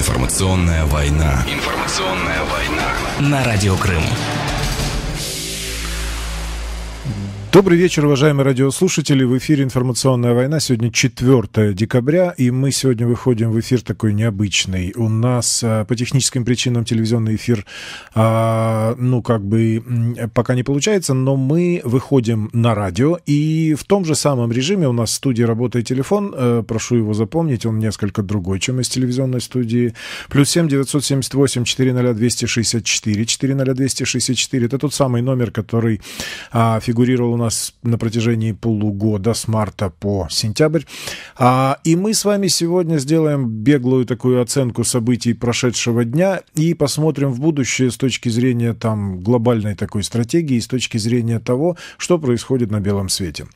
Информационная война. Информационная война. На радио Крым. Добрый вечер, уважаемые радиослушатели. В эфире «Информационная война». Сегодня 4 декабря, и мы сегодня выходим в эфир такой необычный. У нас а, по техническим причинам телевизионный эфир, а, ну, как бы пока не получается, но мы выходим на радио, и в том же самом режиме у нас в студии работает телефон. Э, прошу его запомнить, он несколько другой, чем из телевизионной студии. Плюс 7 978 400 264 400 264. Это тот самый номер, который а, фигурировал нас на протяжении полугода с марта по сентябрь. А, и мы с вами сегодня сделаем беглую такую оценку событий прошедшего дня и посмотрим в будущее с точки зрения там глобальной такой стратегии и с точки зрения того, что происходит на белом свете.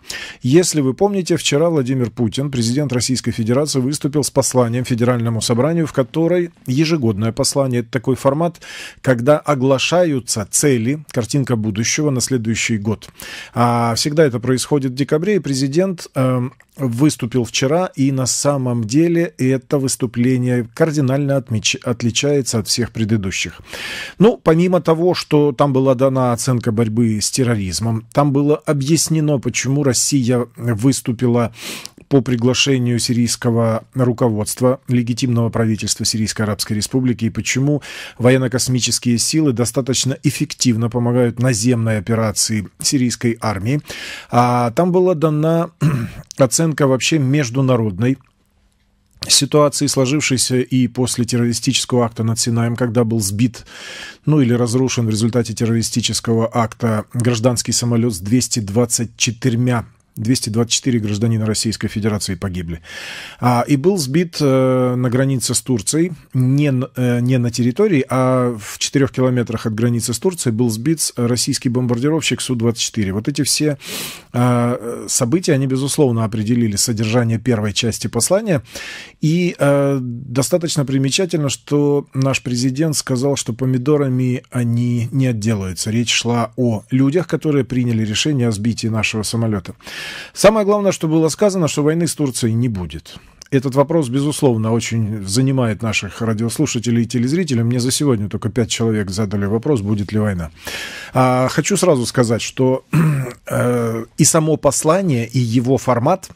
Если вы помните, вчера Владимир Путин, президент Российской Федерации, выступил с посланием Федеральному собранию, в которой ежегодное послание – это такой формат, когда оглашаются цели, картинка будущего на следующий год. А а всегда это происходит в декабре, и президент э, выступил вчера, и на самом деле это выступление кардинально отмеч... отличается от всех предыдущих. Ну, помимо того, что там была дана оценка борьбы с терроризмом, там было объяснено, почему Россия выступила по приглашению сирийского руководства, легитимного правительства Сирийской Арабской Республики, и почему военно-космические силы достаточно эффективно помогают наземной операции сирийской армии. А там была дана оценка вообще международной ситуации, сложившейся и после террористического акта над Синаем, когда был сбит, ну или разрушен в результате террористического акта гражданский самолет с 224 224 гражданина Российской Федерации погибли. А, и был сбит э, на границе с Турцией, не, э, не на территории, а в 4 километрах от границы с Турцией был сбит э, российский бомбардировщик Су-24. Вот эти все э, события, они, безусловно, определили содержание первой части послания. И э, достаточно примечательно, что наш президент сказал, что помидорами они не отделаются. Речь шла о людях, которые приняли решение о сбитии нашего самолета. Самое главное, что было сказано, что войны с Турцией не будет. Этот вопрос, безусловно, очень занимает наших радиослушателей и телезрителей. Мне за сегодня только пять человек задали вопрос, будет ли война. А, хочу сразу сказать, что э, и само послание, и его формат,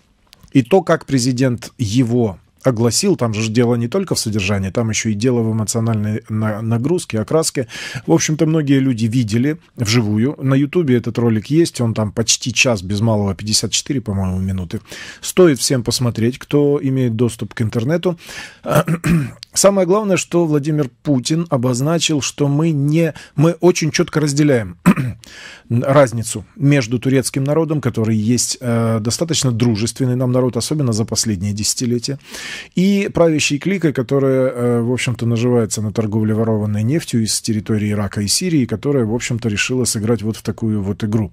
и то, как президент его огласил. Там же дело не только в содержании, там еще и дело в эмоциональной нагрузке, окраске. В общем-то, многие люди видели вживую. На Ютубе этот ролик есть, он там почти час без малого, 54, по-моему, минуты. Стоит всем посмотреть, кто имеет доступ к интернету. Самое главное, что Владимир Путин обозначил, что мы не, мы очень четко разделяем разницу между турецким народом, который есть э, достаточно дружественный нам народ, особенно за последние десятилетия, и правящей кликой, которая, э, в общем-то, наживается на торговле ворованной нефтью из территории Ирака и Сирии, которая, в общем-то, решила сыграть вот в такую вот игру.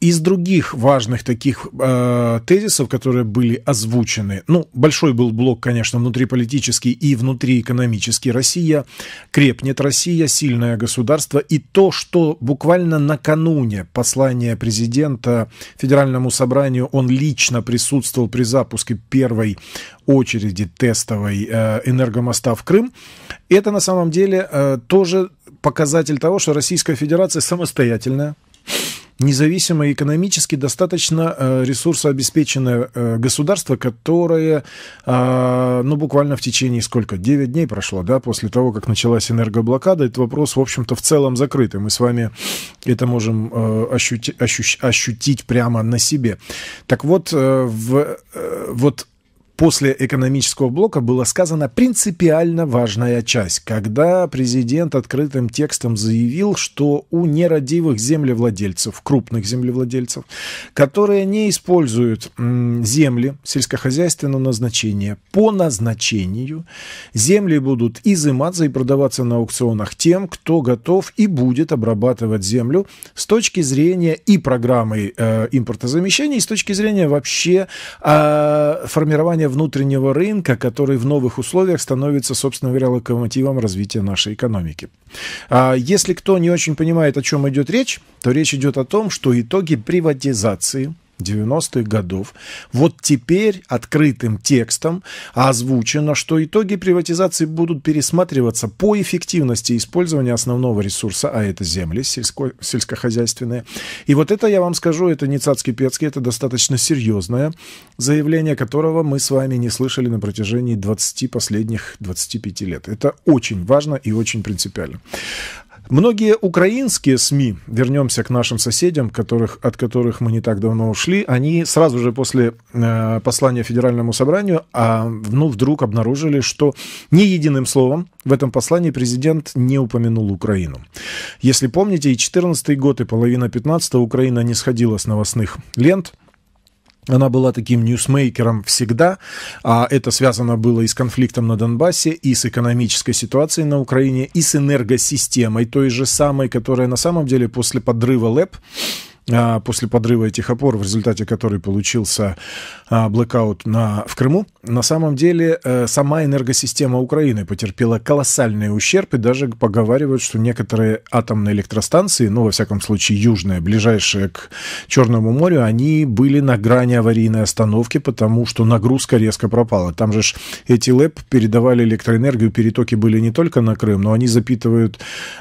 Из других важных таких э, тезисов, которые были озвучены, ну, большой был блок, конечно, внутриполитический и внутриэкономический. Россия крепнет, Россия сильное государство. И то, что буквально накануне послания президента Федеральному собранию, он лично присутствовал при запуске первой очереди тестовой э, энергомоста в Крым, это на самом деле э, тоже показатель того, что Российская Федерация самостоятельная независимое экономически достаточно э, ресурсообеспеченное э, государство, которое, а, ну, буквально в течение сколько, 9 дней прошло, да, после того, как началась энергоблокада, этот вопрос, в общем-то, в целом закрытый. мы с вами это можем э, ощути, ощущ, ощутить прямо на себе. Так вот, в, вот После экономического блока была сказана принципиально важная часть, когда президент открытым текстом заявил, что у нерадивых землевладельцев, крупных землевладельцев, которые не используют земли сельскохозяйственного назначения по назначению, земли будут изыматься и продаваться на аукционах тем, кто готов и будет обрабатывать землю с точки зрения и программы э, импортозамещения, и с точки зрения вообще э, формирования внутреннего рынка, который в новых условиях становится, собственно говоря, локомотивом развития нашей экономики. А если кто не очень понимает, о чем идет речь, то речь идет о том, что итоги приватизации – 90-х годов. Вот теперь открытым текстом озвучено, что итоги приватизации будут пересматриваться по эффективности использования основного ресурса, а это земли сельско- сельскохозяйственные. И вот это, я вам скажу, это не цацки-пецки, это достаточно серьезное заявление, которого мы с вами не слышали на протяжении 20 последних 25 лет. Это очень важно и очень принципиально. Многие украинские СМИ, вернемся к нашим соседям, которых, от которых мы не так давно ушли, они сразу же после э, послания Федеральному собранию, а, ну, вдруг обнаружили, что ни единым словом в этом послании президент не упомянул Украину. Если помните, и 2014 год, и половина 2015 Украина не сходила с новостных лент – она была таким ньюсмейкером всегда. А это связано было и с конфликтом на Донбассе, и с экономической ситуацией на Украине, и с энергосистемой той же самой, которая на самом деле после подрыва ЛЭП а, после подрыва этих опор, в результате которой получился а, блэкаут на, в Крыму, на самом деле э, сама энергосистема Украины потерпела колоссальные ущерб, и даже поговаривают, что некоторые атомные электростанции, ну, во всяком случае, южные, ближайшие к Черному морю, они были на грани аварийной остановки, потому что нагрузка резко пропала. Там же эти ЛЭП передавали электроэнергию, перетоки были не только на Крым, но они запитывают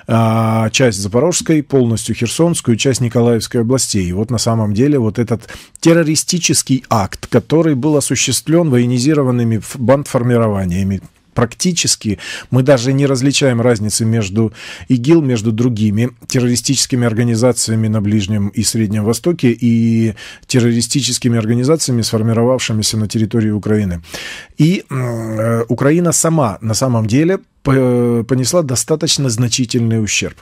а, часть Запорожской, полностью Херсонскую, часть Николаевской области, властей. И вот на самом деле вот этот террористический акт, который был осуществлен военизированными бандформированиями, практически мы даже не различаем разницы между ИГИЛ, между другими террористическими организациями на Ближнем и Среднем Востоке и террористическими организациями, сформировавшимися на территории Украины. И э, Украина сама на самом деле Э, понесла достаточно значительный ущерб.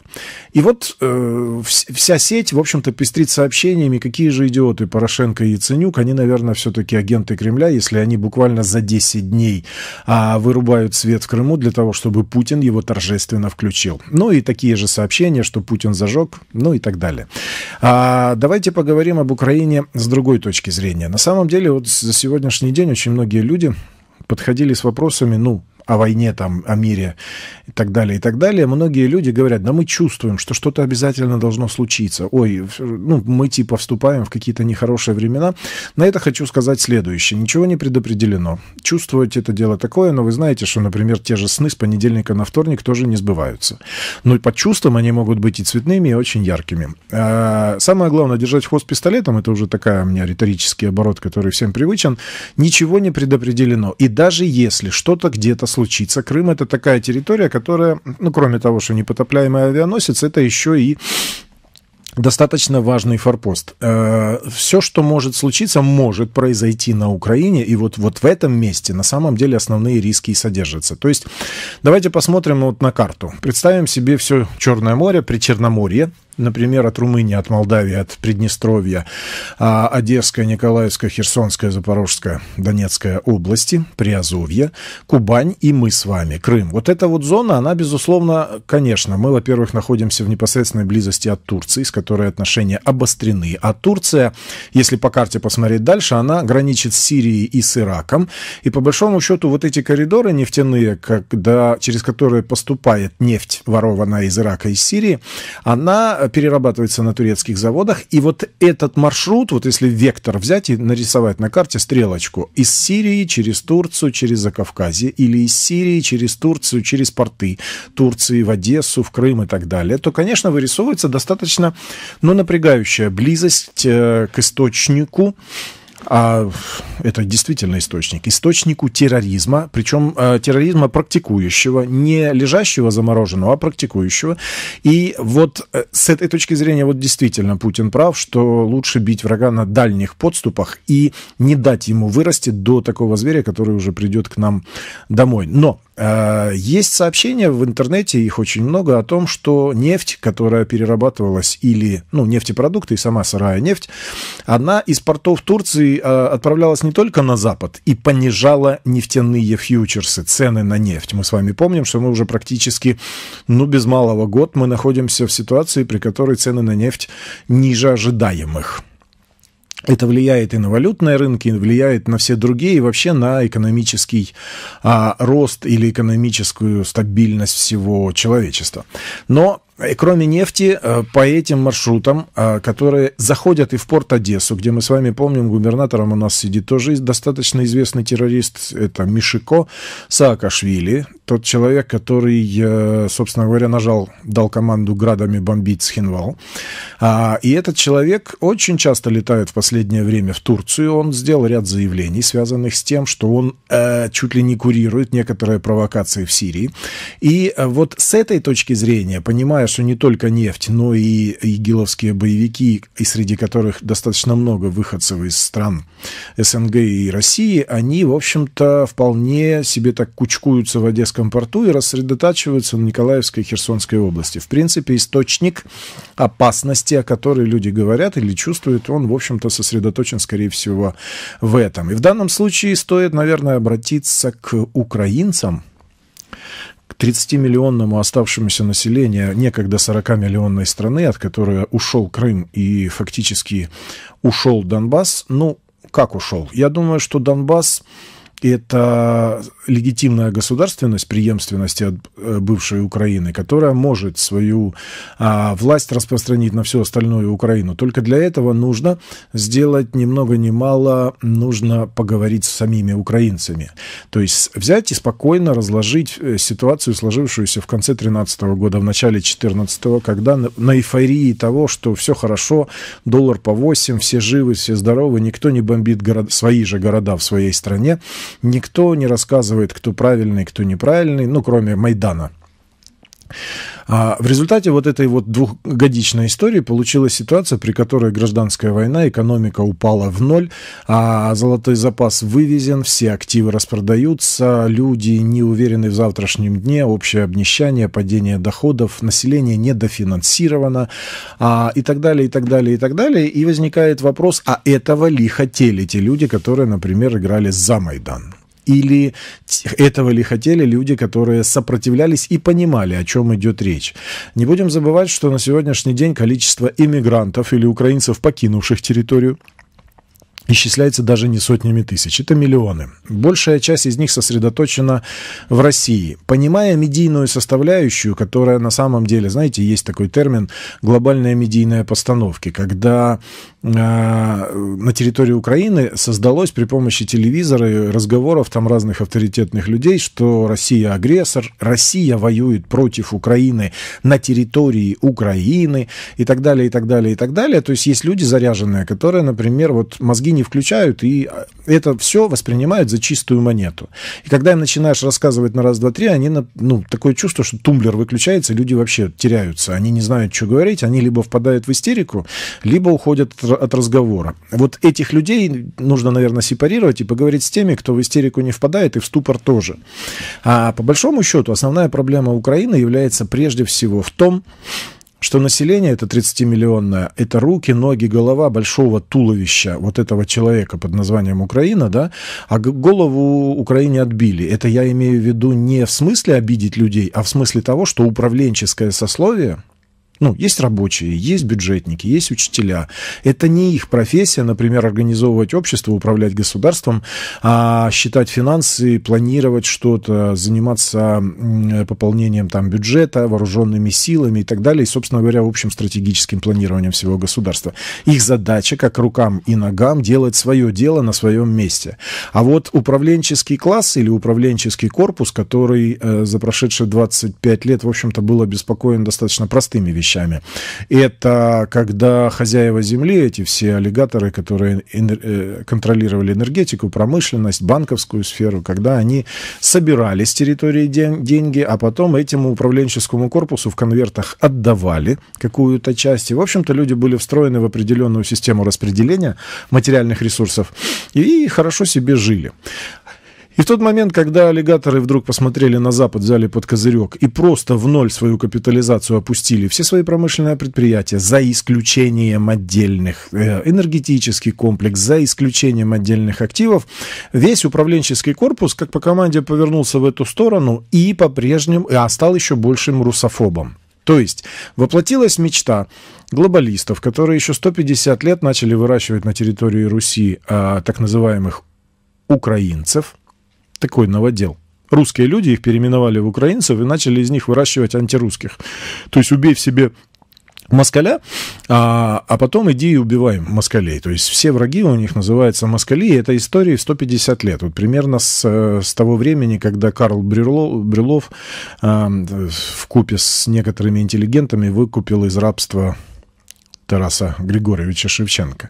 И вот э, вся сеть, в общем-то, пестрит сообщениями, какие же идиоты Порошенко и Яценюк, они, наверное, все-таки агенты Кремля, если они буквально за 10 дней а, вырубают свет в Крыму для того, чтобы Путин его торжественно включил. Ну и такие же сообщения, что Путин зажег, ну и так далее. А, давайте поговорим об Украине с другой точки зрения. На самом деле, вот за сегодняшний день очень многие люди подходили с вопросами, ну, о войне, там, о мире и так далее, и так далее, многие люди говорят, да мы чувствуем, что что-то обязательно должно случиться. Ой, ну, мы типа вступаем в какие-то нехорошие времена. На это хочу сказать следующее. Ничего не предопределено. Чувствовать это дело такое, но вы знаете, что, например, те же сны с понедельника на вторник тоже не сбываются. Но по чувствам они могут быть и цветными, и очень яркими. А, самое главное, держать хвост пистолетом, это уже такая у меня риторический оборот, который всем привычен, ничего не предопределено. И даже если что-то где-то случится. Крым — это такая территория, которая, ну, кроме того, что непотопляемый авианосец, это еще и достаточно важный форпост. Э, все, что может случиться, может произойти на Украине, и вот, вот в этом месте на самом деле основные риски и содержатся. То есть давайте посмотрим вот на карту. Представим себе все Черное море, при Черноморье например, от Румынии, от Молдавии, от Приднестровья, а Одесская, Николаевская, Херсонская, Запорожская, Донецкая области, Приазовье, Кубань и мы с вами, Крым. Вот эта вот зона, она, безусловно, конечно, мы, во-первых, находимся в непосредственной близости от Турции, с которой отношения обострены. А Турция, если по карте посмотреть дальше, она граничит с Сирией и с Ираком. И по большому счету вот эти коридоры нефтяные, когда, через которые поступает нефть, ворованная из Ирака и Сирии, она э, Э, перерабатывается на турецких заводах. И вот этот маршрут, вот если вектор взять и нарисовать на карте стрелочку, из Сирии через Турцию, через Закавказье, или из Сирии через Турцию, через порты Турции в Одессу, в Крым и так далее, то, конечно, вырисовывается достаточно, ну, напрягающая близость э, к источнику, а, это действительно источник, источнику терроризма, причем а, э, терроризма практикующего, не лежащего замороженного, а практикующего. И вот э, с этой точки зрения вот действительно Путин прав, что лучше бить врага на дальних подступах и не дать ему вырасти до такого зверя, который уже придет к нам домой. Но Э, есть сообщения в интернете, их очень много, о том, что нефть, которая перерабатывалась, или, ну, нефтепродукты и сама сырая нефть, она из портов Турции э, отправлялась не только на Запад и понижала нефтяные фьючерсы, цены на нефть. Мы с вами помним, что мы уже практически, ну, без малого год мы находимся в ситуации, при которой цены на нефть ниже ожидаемых. Это влияет и на валютные рынки, влияет на все другие, и вообще на экономический а, рост или экономическую стабильность всего человечества. Но э, кроме нефти, э, по этим маршрутам, э, которые заходят и в порт Одессу, где мы с вами помним, губернатором у нас сидит тоже достаточно известный террорист, это Мишико Саакашвили, тот человек, который, э, собственно говоря, нажал, дал команду градами бомбить Схинвал. А, и этот человек очень часто летает в последнее время в Турцию. Он сделал ряд заявлений, связанных с тем, что он э, чуть ли не курирует некоторые провокации в Сирии. И э, вот с этой точки зрения, понимая, что не только нефть, но и игиловские боевики, и среди которых достаточно много выходцев из стран СНГ и России, они, в общем-то, вполне себе так кучкуются в Одесском Николаевском порту и рассредотачиваются на Николаевской и Херсонской области. В принципе, источник опасности, о которой люди говорят или чувствуют, он, в общем-то, сосредоточен, скорее всего, в этом. И в данном случае стоит, наверное, обратиться к украинцам, к 30-миллионному оставшемуся населению некогда 40-миллионной страны, от которой ушел Крым и фактически ушел Донбасс, ну, как ушел? Я думаю, что Донбасс это легитимная государственность, преемственность от э, бывшей Украины, которая может свою а, власть распространить на всю остальную Украину. Только для этого нужно сделать ни много ни мало, нужно поговорить с самими украинцами. То есть взять и спокойно разложить э, ситуацию, сложившуюся в конце 2013 года, в начале 2014, когда на, на эйфории того, что все хорошо, доллар по 8, все живы, все здоровы, никто не бомбит город, свои же города в своей стране, Никто не рассказывает, кто правильный, кто неправильный, ну, кроме Майдана. А в результате вот этой вот двухгодичной истории получилась ситуация, при которой гражданская война, экономика упала в ноль, а золотой запас вывезен, все активы распродаются, люди не уверены в завтрашнем дне, общее обнищание, падение доходов, население недофинансировано а, и так далее, и так далее, и так далее. И возникает вопрос, а этого ли хотели те люди, которые, например, играли за Майдан? Или этого ли хотели люди, которые сопротивлялись и понимали, о чем идет речь. Не будем забывать, что на сегодняшний день количество иммигрантов или украинцев, покинувших территорию исчисляется даже не сотнями тысяч, это миллионы. Большая часть из них сосредоточена в России. Понимая медийную составляющую, которая на самом деле, знаете, есть такой термин глобальная медийная постановки, когда э, на территории Украины создалось при помощи телевизора и разговоров там разных авторитетных людей, что Россия агрессор, Россия воюет против Украины на территории Украины и так далее, и так далее, и так далее. То есть есть люди заряженные, которые, например, вот мозги не включают, и а, это все воспринимают за чистую монету. И когда им начинаешь рассказывать на раз, два, три, они, ну, такое чувство, что тумблер выключается, люди вообще теряются, они не знают, что говорить, они либо впадают в истерику, либо уходят от разговора. Вот этих людей нужно, наверное, сепарировать и поговорить с теми, кто в истерику не впадает, и в ступор тоже. А по большому счету основная проблема Украины является прежде всего в том, что население это 30-миллионное, это руки, ноги, голова большого туловища вот этого человека под названием Украина, да, а голову Украине отбили. Это я имею в виду не в смысле обидеть людей, а в смысле того, что управленческое сословие, ну, есть рабочие, есть бюджетники, есть учителя. Это не их профессия, например, организовывать общество, управлять государством, а считать финансы, планировать что-то, заниматься пополнением там бюджета, вооруженными силами и так далее, и, собственно говоря, общим стратегическим планированием всего государства. Их задача, как рукам и ногам, делать свое дело на своем месте. А вот управленческий класс или управленческий корпус, который э, за прошедшие 25 лет, в общем-то, был обеспокоен достаточно простыми вещами, вещами. Это когда хозяева земли, эти все аллигаторы, которые э, контролировали энергетику, промышленность, банковскую сферу, когда они собирали с территории деньги, а потом этому управленческому корпусу в конвертах отдавали какую-то часть. И, в общем-то, люди были встроены в определенную систему распределения материальных ресурсов и хорошо себе жили. И в тот момент, когда аллигаторы вдруг посмотрели на Запад, взяли под козырек и просто в ноль свою капитализацию опустили, все свои промышленные предприятия, за исключением отдельных, э, энергетический комплекс, за исключением отдельных активов, весь управленческий корпус, как по команде, повернулся в эту сторону и по-прежнему, а стал еще большим русофобом. То есть воплотилась мечта глобалистов, которые еще 150 лет начали выращивать на территории Руси э, так называемых украинцев – такой новодел. Русские люди их переименовали в украинцев и начали из них выращивать антирусских. То есть убей в себе москаля, а, а потом иди и убивай москалей. То есть все враги у них называются москали, и это истории 150 лет. Вот примерно с, э, с того времени, когда Карл Брюлов, Брюлов э, а, в купе с некоторыми интеллигентами выкупил из рабства Тараса Григорьевича Шевченко.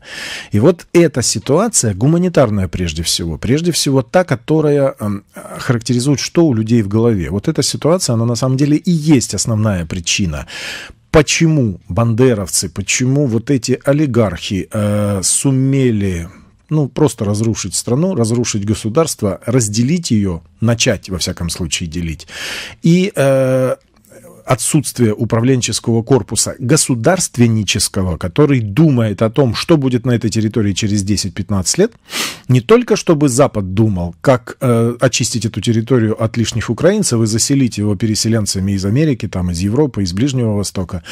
И вот эта ситуация гуманитарная прежде всего, прежде всего та, которая эм, характеризует, что у людей в голове. Вот эта ситуация, она на самом деле и есть основная причина почему бандеровцы, почему вот эти олигархи э, сумели ну, просто разрушить страну, разрушить государство, разделить ее, начать, во всяком случае, делить. И э, отсутствие управленческого корпуса государственнического, который думает о том, что будет на этой территории через 10-15 лет, не только чтобы Запад думал, как э, очистить эту территорию от лишних украинцев и заселить его переселенцами из Америки, там, из Европы, из Ближнего Востока,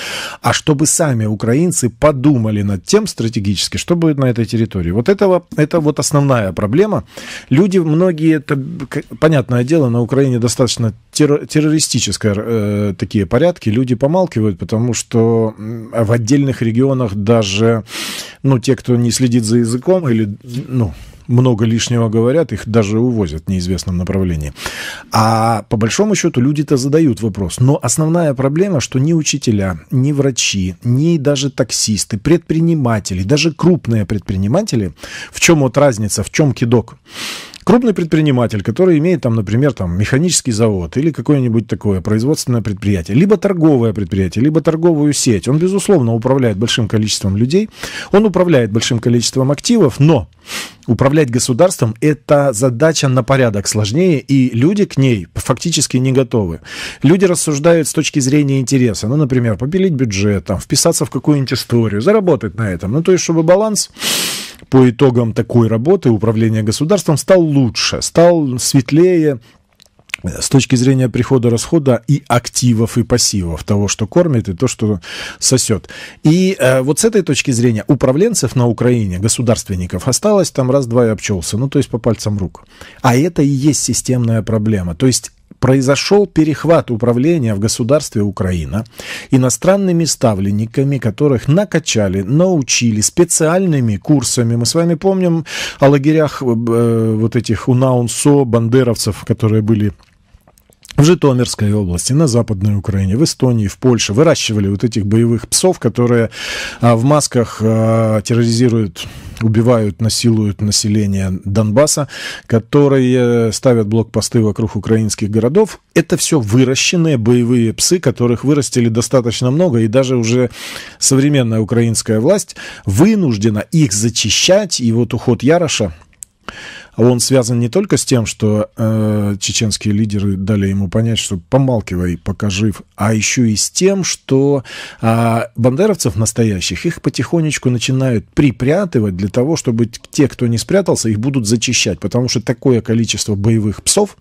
а чтобы сами украинцы подумали над тем стратегически, что будет на этой территории. Вот этого, это вот основная проблема. Люди, многие, это, понятное дело, на Украине достаточно террор, террористические э, такие порядки, люди помалкивают, потому что в отдельных регионах даже, ну, те, кто не следит за языком или, ну, много лишнего говорят, их даже увозят в неизвестном направлении. А по большому счету люди-то задают вопрос. Но основная проблема, что ни учителя, ни врачи, ни даже таксисты, предприниматели, даже крупные предприниматели, в чем вот разница, в чем кидок? Крупный предприниматель, который имеет там, например, там, механический завод или какое-нибудь такое производственное предприятие, либо торговое предприятие, либо торговую сеть, он, безусловно, управляет большим количеством людей, он управляет большим количеством активов, но управлять государством – это задача на порядок сложнее, и люди к ней фактически не готовы. Люди рассуждают с точки зрения интереса. Ну, например, попилить бюджет, там, вписаться в какую-нибудь историю, заработать на этом. Ну, то есть, чтобы баланс по итогам такой работы управления государством стал лучше, стал светлее, э, с точки зрения прихода-расхода и активов, и пассивов, того, что кормит, и то, что сосет. И э, вот с этой точки зрения управленцев на Украине, государственников, осталось там раз-два и обчелся, ну, то есть по пальцам рук. А это и есть системная проблема. То есть произошел перехват управления в государстве Украина иностранными ставленниками, которых накачали, научили специальными курсами. Мы с вами помним о лагерях э, вот этих унаунсо, бандеровцев, которые были в Житомирской области, на Западной Украине, в Эстонии, в Польше выращивали вот этих боевых псов, которые а, в масках а, терроризируют, убивают, насилуют население Донбасса, которые э, ставят блокпосты вокруг украинских городов. Это все выращенные боевые псы, которых вырастили достаточно много, и даже уже современная украинская власть вынуждена их зачищать. И вот уход Яроша а он связан не только с тем, что э, чеченские лидеры дали ему понять, что помалкивай, пока жив, а еще и с тем, что э, бандеровцев настоящих их потихонечку начинают припрятывать для того, чтобы те, кто не спрятался, их будут зачищать, потому что такое количество боевых псов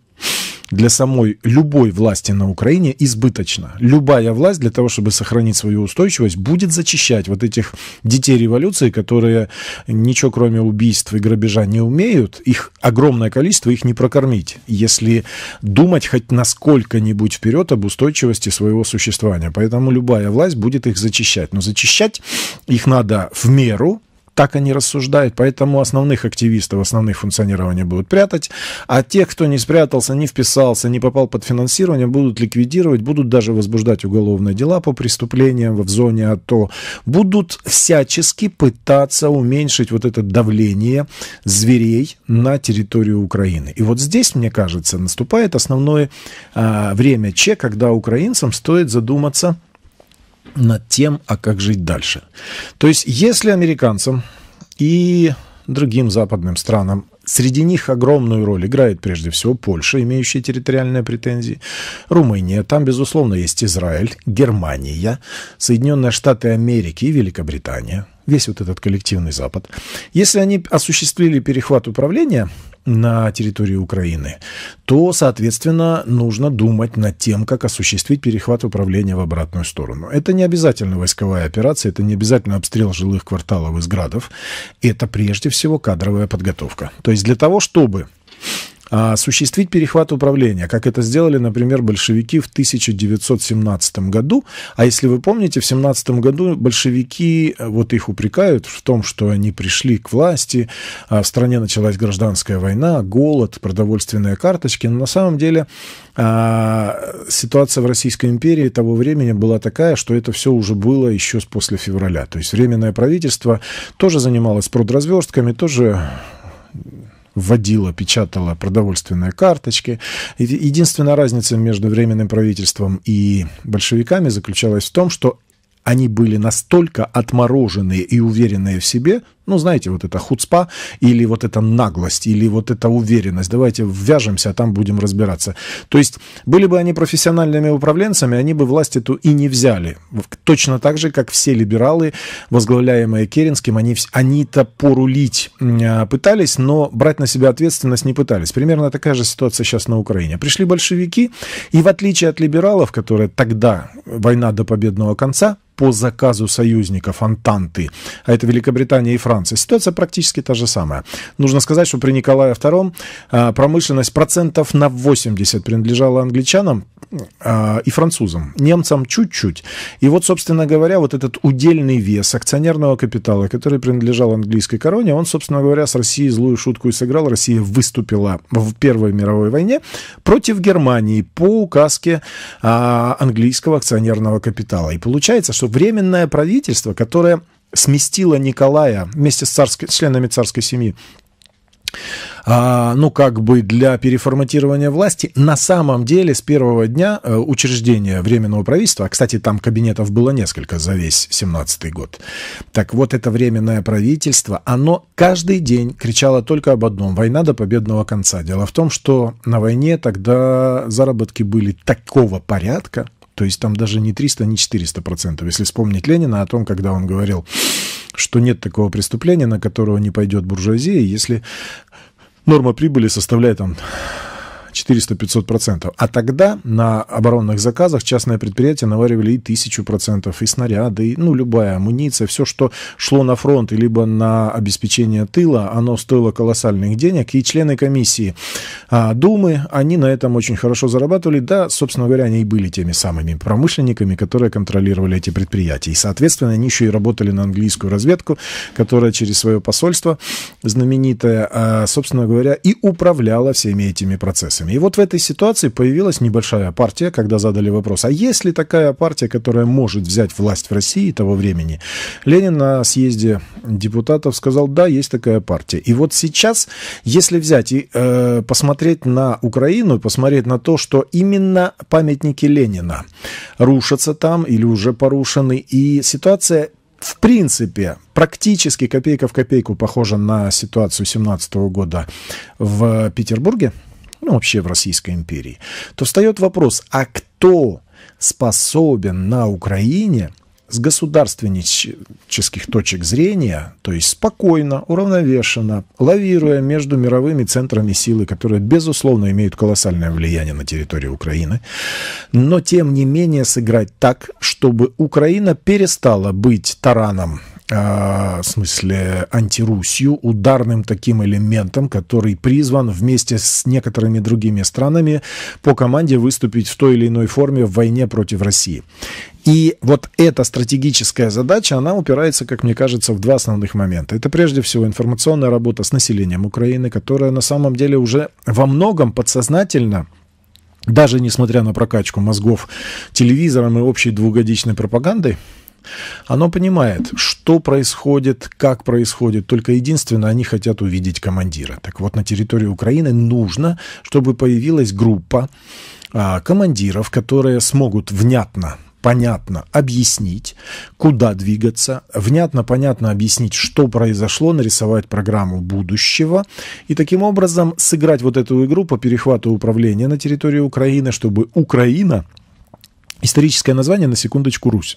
для самой любой власти на Украине избыточно. Любая власть для того, чтобы сохранить свою устойчивость, будет зачищать вот этих детей революции, которые ничего кроме убийств и грабежа не умеют. Их огромное количество, их не прокормить, если думать хоть насколько-нибудь вперед об устойчивости своего существования. Поэтому любая власть будет их зачищать. Но зачищать их надо в меру, так они рассуждают, поэтому основных активистов, основных функционирования будут прятать, а те, кто не спрятался, не вписался, не попал под финансирование, будут ликвидировать, будут даже возбуждать уголовные дела по преступлениям в зоне АТО, будут всячески пытаться уменьшить вот это давление зверей на территорию Украины. И вот здесь, мне кажется, наступает основное а, время Че, когда украинцам стоит задуматься – над тем, а как жить дальше. То есть, если американцам и другим западным странам Среди них огромную роль играет прежде всего Польша, имеющая территориальные претензии, Румыния, там, безусловно, есть Израиль, Германия, Соединенные Штаты Америки и Великобритания, весь вот этот коллективный Запад. Если они осуществили перехват управления на территории Украины, то, соответственно, нужно думать над тем, как осуществить перехват управления в обратную сторону. Это не обязательно войсковая операция, это не обязательно обстрел жилых кварталов из градов, это прежде всего кадровая подготовка. То есть для того, чтобы а, осуществить перехват управления, как это сделали, например, большевики в 1917 году. А если вы помните, в 17 году большевики, э, вот их упрекают в том, что они пришли к власти, а, в стране началась гражданская война, голод, продовольственные карточки. Но на самом деле а, ситуация в Российской империи того времени была такая, что это все уже было еще с после февраля. То есть Временное правительство тоже занималось продразверстками, тоже вводила, печатала продовольственные карточки. Единственная разница между Временным правительством и большевиками заключалась в том, что они были настолько отмороженные и уверенные в себе, ну, знаете, вот это хуцпа или вот эта наглость, или вот эта уверенность. Давайте ввяжемся, а там будем разбираться. То есть были бы они профессиональными управленцами, они бы власть эту и не взяли. Точно так же, как все либералы, возглавляемые Керенским, они, они-то порулить а, пытались, но брать на себя ответственность не пытались. Примерно такая же ситуация сейчас на Украине. Пришли большевики, и в отличие от либералов, которые тогда, война до победного конца, по заказу союзников Антанты, а это Великобритания и Франция, Франции. Ситуация практически та же самая. Нужно сказать, что при Николае II а, промышленность процентов на 80 принадлежала англичанам а, и французам, немцам чуть-чуть. И вот, собственно говоря, вот этот удельный вес акционерного капитала, который принадлежал английской короне, он, собственно говоря, с Россией злую шутку и сыграл. Россия выступила в Первой мировой войне против Германии по указке а, английского акционерного капитала. И получается, что временное правительство, которое сместила Николая вместе с царской, членами царской семьи а, ну, как бы для переформатирования власти. На самом деле, с первого дня э, учреждения Временного правительства, а, кстати, там кабинетов было несколько за весь 17-й год, так вот, это Временное правительство, оно каждый день кричало только об одном – война до победного конца. Дело в том, что на войне тогда заработки были такого порядка, то есть там даже не 300, не 400 процентов. Если вспомнить Ленина о том, когда он говорил, что нет такого преступления, на которого не пойдет буржуазия, если норма прибыли составляет там 400-500%. процентов, А тогда на оборонных заказах частное предприятие наваривали и тысячу процентов, и снаряды, и, ну, любая амуниция, все, что шло на фронт, либо на обеспечение тыла, оно стоило колоссальных денег, и члены комиссии а, Думы, они на этом очень хорошо зарабатывали, да, собственно говоря, они и были теми самыми промышленниками, которые контролировали эти предприятия, и, соответственно, они еще и работали на английскую разведку, которая через свое посольство знаменитое, а, собственно говоря, и управляла всеми этими процессами интересами. И вот в этой ситуации появилась небольшая партия, когда задали вопрос, а есть ли такая партия, которая может взять власть в России того времени? Ленин на съезде депутатов сказал, да, есть такая партия. И вот сейчас, если взять и э, посмотреть на Украину, посмотреть на то, что именно памятники Ленина рушатся там или уже порушены, и ситуация в принципе, практически копейка в копейку похожа на ситуацию 2017 года в Петербурге ну вообще в Российской империи, то встает вопрос, а кто способен на Украине с государственнических точек зрения, то есть спокойно, уравновешенно, лавируя между мировыми центрами силы, которые, безусловно, имеют колоссальное влияние на территорию Украины, но, тем не менее, сыграть так, чтобы Украина перестала быть тараном а, в смысле антирусью, ударным таким элементом, который призван вместе с некоторыми другими странами по команде выступить в той или иной форме в войне против России. И вот эта стратегическая задача, она упирается, как мне кажется, в два основных момента. Это прежде всего информационная работа с населением Украины, которая на самом деле уже во многом подсознательно даже несмотря на прокачку мозгов телевизором и общей двухгодичной пропагандой, оно понимает, что происходит, как происходит, только единственное, они хотят увидеть командира. Так вот, на территории Украины нужно, чтобы появилась группа а, командиров, которые смогут внятно понятно объяснить, куда двигаться, внятно, понятно объяснить, что произошло, нарисовать программу будущего и таким образом сыграть вот эту игру по перехвату управления на территории Украины, чтобы Украина, историческое название на секундочку Русь,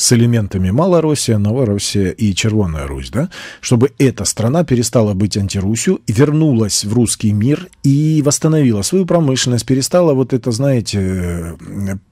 с элементами Малороссия, Новороссия и Червоная Русь, да, чтобы эта страна перестала быть антирусью, вернулась в русский мир и восстановила свою промышленность, перестала вот это, знаете,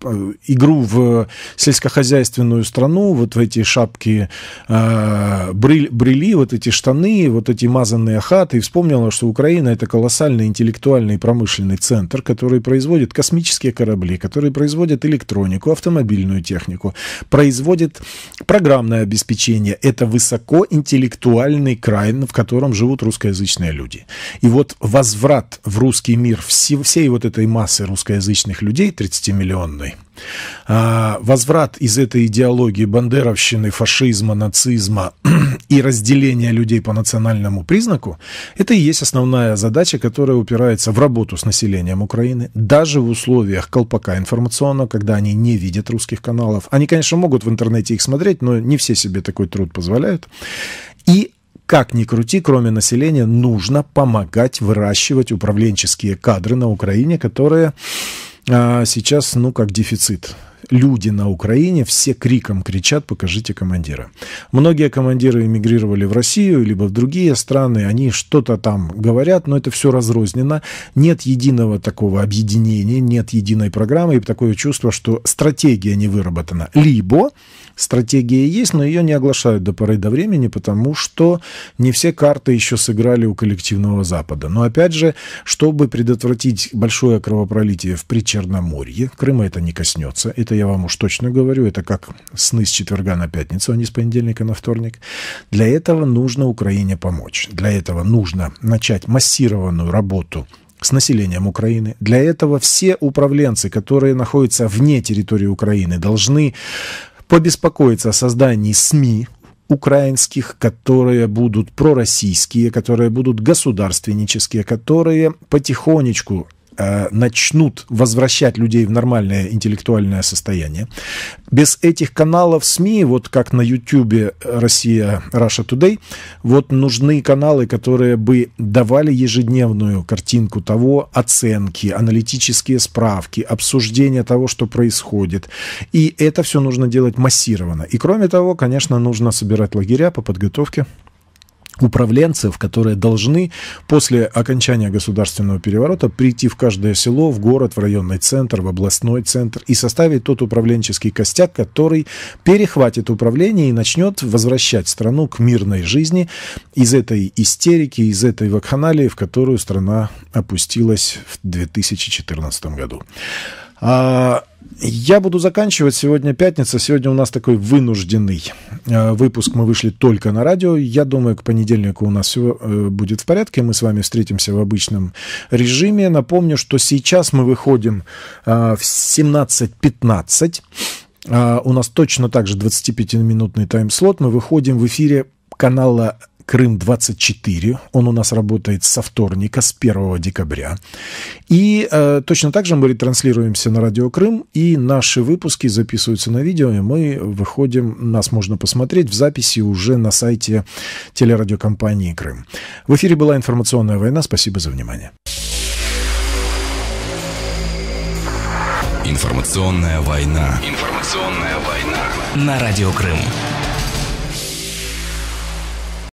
э, игру в сельскохозяйственную страну, вот в эти шапки э, брели, брели, вот эти штаны, вот эти мазанные хаты, и вспомнила, что Украина это колоссальный интеллектуальный промышленный центр, который производит космические корабли, который производит электронику, автомобильную технику, производит входит программное обеспечение. Это высокоинтеллектуальный край, в котором живут русскоязычные люди. И вот возврат в русский мир всей, всей вот этой массы русскоязычных людей, 30-миллионной, а, возврат из этой идеологии бандеровщины, фашизма, нацизма и разделения людей по национальному признаку – это и есть основная задача, которая упирается в работу с населением Украины, даже в условиях колпака информационного, когда они не видят русских каналов. Они, конечно, могут в интернете их смотреть, но не все себе такой труд позволяют. И как ни крути, кроме населения, нужно помогать выращивать управленческие кадры на Украине, которые а сейчас, ну, как дефицит люди на Украине все криком кричат «покажите командира». Многие командиры эмигрировали в Россию, либо в другие страны, они что-то там говорят, но это все разрознено, нет единого такого объединения, нет единой программы, и такое чувство, что стратегия не выработана. Либо стратегия есть, но ее не оглашают до поры до времени, потому что не все карты еще сыграли у коллективного Запада. Но опять же, чтобы предотвратить большое кровопролитие в Причерноморье, Крыма это не коснется, это это я вам уж точно говорю, это как сны с четверга на пятницу, а не с понедельника на вторник. Для этого нужно Украине помочь. Для этого нужно начать массированную работу с населением Украины. Для этого все управленцы, которые находятся вне территории Украины, должны побеспокоиться о создании СМИ украинских, которые будут пророссийские, которые будут государственнические, которые потихонечку Э, начнут возвращать людей в нормальное интеллектуальное состояние. Без этих каналов СМИ, вот как на YouTube э, Россия Russia Today, вот нужны каналы, которые бы давали ежедневную картинку того, оценки, аналитические справки, обсуждение того, что происходит. И это все нужно делать массированно. И кроме того, конечно, нужно собирать лагеря по подготовке управленцев, которые должны после окончания государственного переворота прийти в каждое село, в город, в районный центр, в областной центр и составить тот управленческий костяк, который перехватит управление и начнет возвращать страну к мирной жизни из этой истерики, из этой вакханалии, в которую страна опустилась в 2014 году. А я буду заканчивать. Сегодня пятница. Сегодня у нас такой вынужденный э, выпуск. Мы вышли только на радио. Я думаю, к понедельнику у нас все э, будет в порядке. Мы с вами встретимся в обычном режиме. Напомню, что сейчас мы выходим э, в 17.15. У нас точно так же 25-минутный таймслот. Мы выходим в эфире канала «Крым-24». Он у нас работает со вторника, с 1 декабря. И э, точно так же мы ретранслируемся на радио «Крым», и наши выпуски записываются на видео, и мы выходим, нас можно посмотреть в записи уже на сайте телерадиокомпании «Крым». В эфире была информационная война. Спасибо за внимание. Информационная война. Информационная война. На радио Крым.